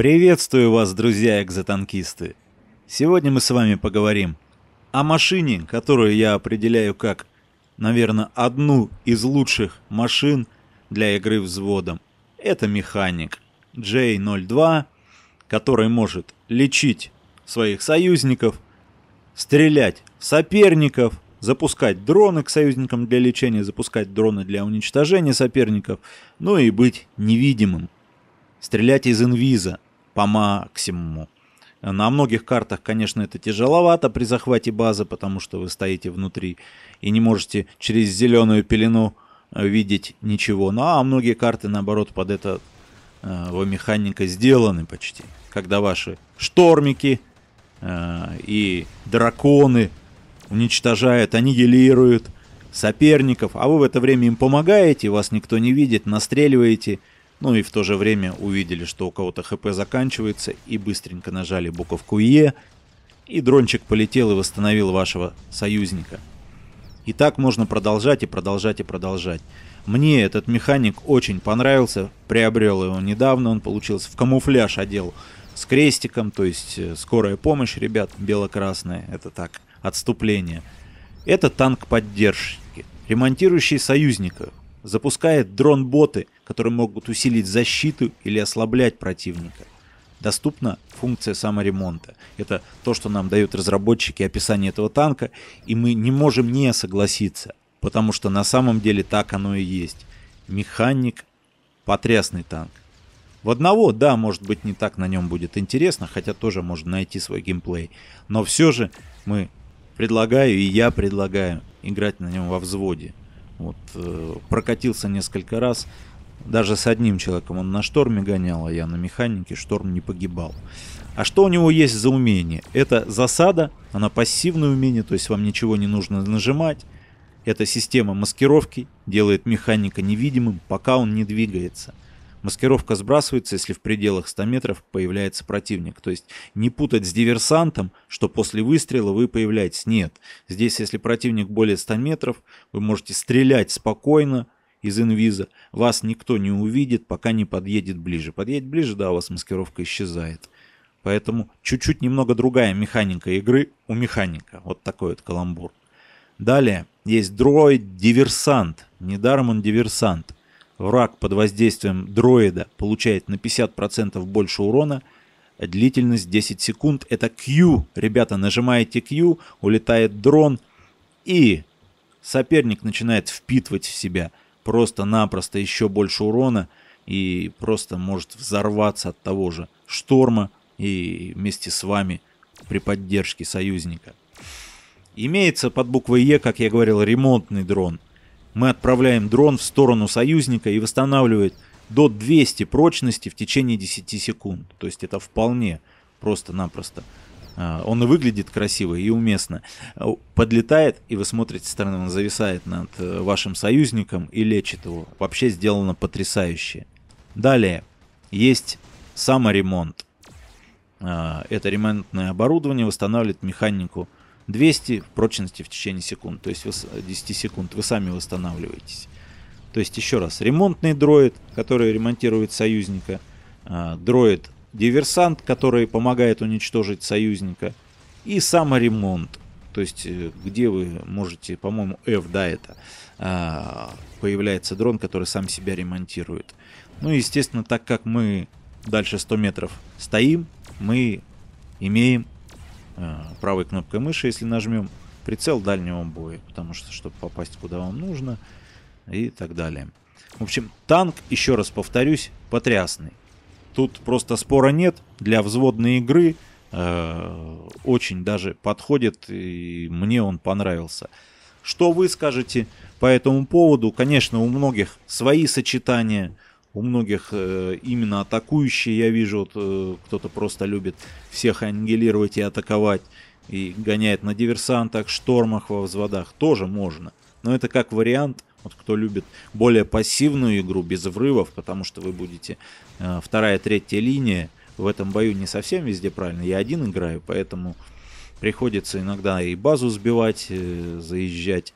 Приветствую вас, друзья экзотанкисты! Сегодня мы с вами поговорим о машине, которую я определяю как, наверное, одну из лучших машин для игры взводом. Это механик J02, который может лечить своих союзников, стрелять в соперников, запускать дроны к союзникам для лечения, запускать дроны для уничтожения соперников, ну и быть невидимым. Стрелять из инвиза – по максимуму. На многих картах, конечно, это тяжеловато при захвате базы, потому что вы стоите внутри и не можете через зеленую пелену э, видеть ничего. Ну а многие карты, наоборот, под это э, во механика сделаны почти. Когда ваши штормики э, и драконы уничтожают, аннигилируют соперников, а вы в это время им помогаете, вас никто не видит, настреливаете ну и в то же время увидели, что у кого-то хп заканчивается, и быстренько нажали буковку Е, и дрончик полетел и восстановил вашего союзника. И так можно продолжать и продолжать и продолжать. Мне этот механик очень понравился, приобрел его недавно, он получился в камуфляж одел с крестиком, то есть э, скорая помощь, ребят, бело-красная, это так, отступление. Это танк поддержки, ремонтирующий союзника, запускает дрон-боты, которые могут усилить защиту или ослаблять противника. Доступна функция саморемонта. Это то, что нам дают разработчики описание этого танка, и мы не можем не согласиться, потому что на самом деле так оно и есть. Механик – потрясный танк. В одного, да, может быть, не так на нем будет интересно, хотя тоже можно найти свой геймплей. Но все же мы предлагаю и я предлагаю играть на нем во взводе. Вот, э, прокатился несколько раз. Даже с одним человеком он на шторме гонял, а я на механике, шторм не погибал. А что у него есть за умение? Это засада, она пассивное умение, то есть вам ничего не нужно нажимать. Это система маскировки делает механика невидимым, пока он не двигается. Маскировка сбрасывается, если в пределах 100 метров появляется противник. То есть не путать с диверсантом, что после выстрела вы появляетесь. Нет. Здесь, если противник более 100 метров, вы можете стрелять спокойно из инвиза. Вас никто не увидит, пока не подъедет ближе. Подъедет ближе, да, у вас маскировка исчезает. Поэтому чуть-чуть немного другая механика игры у механика. Вот такой вот каламбур. Далее есть дроид-диверсант. Недаром он диверсант враг под воздействием дроида получает на 50% больше урона, длительность 10 секунд. Это Q. Ребята, нажимаете Q, улетает дрон, и соперник начинает впитывать в себя просто-напросто еще больше урона и просто может взорваться от того же шторма и вместе с вами при поддержке союзника. Имеется под буквой Е, как я говорил, ремонтный дрон – мы отправляем дрон в сторону союзника и восстанавливает до 200 прочности в течение 10 секунд. То есть это вполне просто-напросто. А, он и выглядит красиво и уместно. А, подлетает, и вы смотрите со стороны, он зависает над э, вашим союзником и лечит его. Вообще сделано потрясающе. Далее есть саморемонт. А, это ремонтное оборудование восстанавливает механику 200 прочности в течение секунд, то есть 10 э, секунд вы сами восстанавливаетесь. То есть еще раз, ремонтный дроид, который ремонтирует союзника, а, дроид-диверсант, который помогает уничтожить союзника, и саморемонт, то есть э, где вы можете, по-моему, F, да, это, а, появляется дрон, который сам себя ремонтирует. Ну естественно, так как мы дальше 100 метров стоим, мы имеем Э, правой кнопкой мыши, если нажмем, прицел дальнего боя, потому что, чтобы попасть куда вам нужно и так далее. В общем, танк, еще раз повторюсь, потрясный. Тут просто спора нет, для взводной игры э, очень даже подходит, и мне он понравился. Что вы скажете по этому поводу? Конечно, у многих свои сочетания – у многих э, именно атакующие, я вижу, вот, э, кто-то просто любит всех ангелировать и атаковать, и гоняет на диверсантах, штормах, во взводах, тоже можно. Но это как вариант, вот кто любит более пассивную игру, без взрывов, потому что вы будете э, вторая, третья линия, в этом бою не совсем везде правильно, я один играю, поэтому приходится иногда и базу сбивать, э, заезжать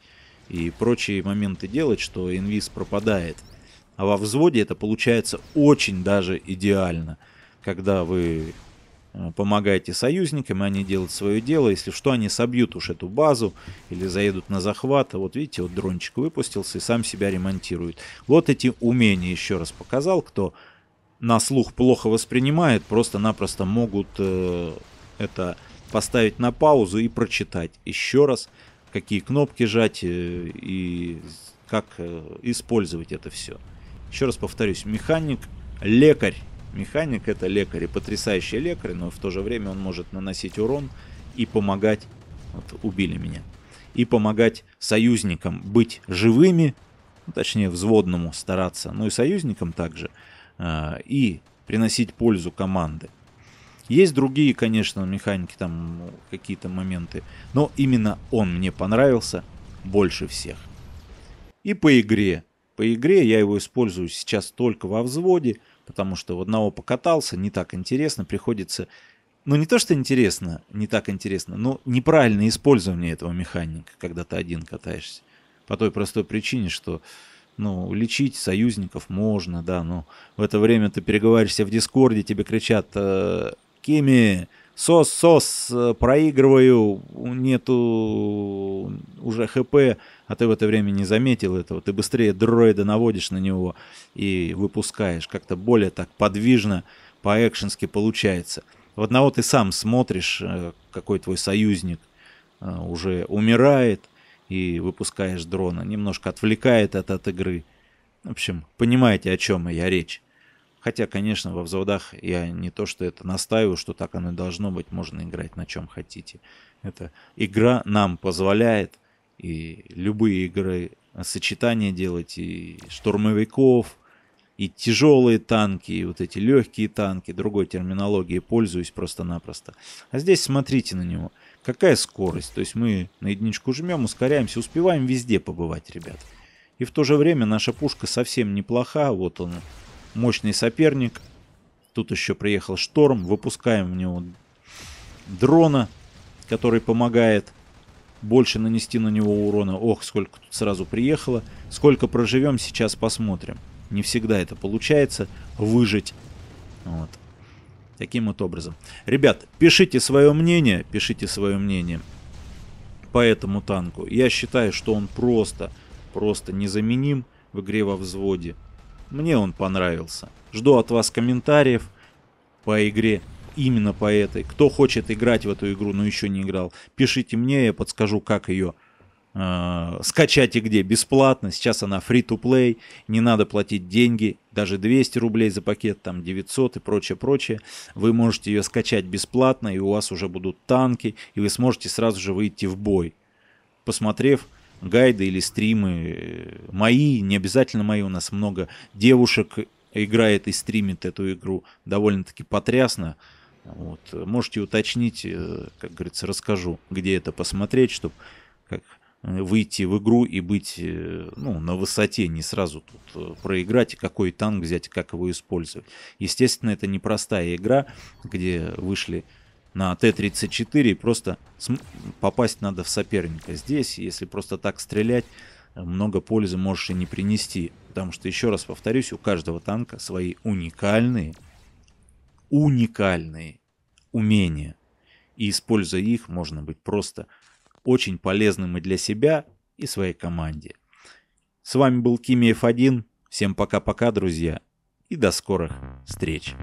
и прочие моменты делать, что инвиз пропадает – а во взводе это получается очень даже идеально, когда вы э, помогаете союзникам, и они делают свое дело. Если что, они собьют уж эту базу или заедут на захват. А вот видите, вот дрончик выпустился и сам себя ремонтирует. Вот эти умения еще раз показал, кто на слух плохо воспринимает, просто-напросто могут э, это поставить на паузу и прочитать еще раз, какие кнопки жать э, и как э, использовать это все. Еще раз повторюсь, механик – лекарь. Механик – это лекарь, и потрясающий лекарь, но в то же время он может наносить урон и помогать, вот убили меня, и помогать союзникам быть живыми, ну, точнее взводному стараться, ну и союзникам также, а, и приносить пользу команды. Есть другие, конечно, механики, там какие-то моменты, но именно он мне понравился больше всех. И по игре по игре. Я его использую сейчас только во взводе, потому что в одного покатался, не так интересно, приходится... Ну, не то, что интересно, не так интересно, но неправильное использование этого механика, когда ты один катаешься. По той простой причине, что ну, лечить союзников можно, да, но в это время ты переговариваешься в Дискорде, тебе кричат э, «Кими, сос, сос, э, проигрываю, нету уже ХП, а ты в это время не заметил этого. Ты быстрее дроида наводишь на него и выпускаешь. Как-то более так подвижно, по-экшенски получается. В одного ты сам смотришь, э, какой твой союзник э, уже умирает, и выпускаешь дрона. Немножко отвлекает это от игры. В общем, понимаете, о чем я речь. Хотя, конечно, во взводах я не то, что это настаиваю, что так оно и должно быть, можно играть на чем хотите. Это игра нам позволяет и любые игры сочетания делать, и штурмовиков, и тяжелые танки, и вот эти легкие танки, другой терминологией пользуюсь просто-напросто. А здесь смотрите на него. Какая скорость? То есть мы на единичку жмем, ускоряемся, успеваем везде побывать, ребят. И в то же время наша пушка совсем неплоха. Вот он мощный соперник. Тут еще приехал Шторм. Выпускаем в него дрона, который помогает больше нанести на него урона. Ох, сколько тут сразу приехало. Сколько проживем, сейчас посмотрим. Не всегда это получается выжить. Вот. Таким вот образом. Ребят, пишите свое мнение, пишите свое мнение по этому танку. Я считаю, что он просто, просто незаменим в игре во взводе. Мне он понравился. Жду от вас комментариев по игре, именно по этой. Кто хочет играть в эту игру, но еще не играл, пишите мне, я подскажу, как ее э, скачать и где. Бесплатно, сейчас она free-to-play, не надо платить деньги, даже 200 рублей за пакет, там 900 и прочее, прочее. Вы можете ее скачать бесплатно, и у вас уже будут танки, и вы сможете сразу же выйти в бой. Посмотрев гайды или стримы мои, не обязательно мои, у нас много девушек играет и стримит эту игру довольно-таки потрясно. Вот. Можете уточнить, э, как говорится, расскажу, где это посмотреть, чтобы как э, выйти в игру и быть э, ну, на высоте, не сразу тут проиграть, какой танк взять, как его использовать. Естественно, это непростая игра, где вышли на Т-34 и просто попасть надо в соперника. Здесь, если просто так стрелять, много пользы можешь и не принести. Потому что, еще раз повторюсь, у каждого танка свои уникальные, уникальные умения. И используя их, можно быть просто очень полезным и для себя, и своей команде. С вами был Кимиев 1. Всем пока-пока, друзья, и до скорых встреч.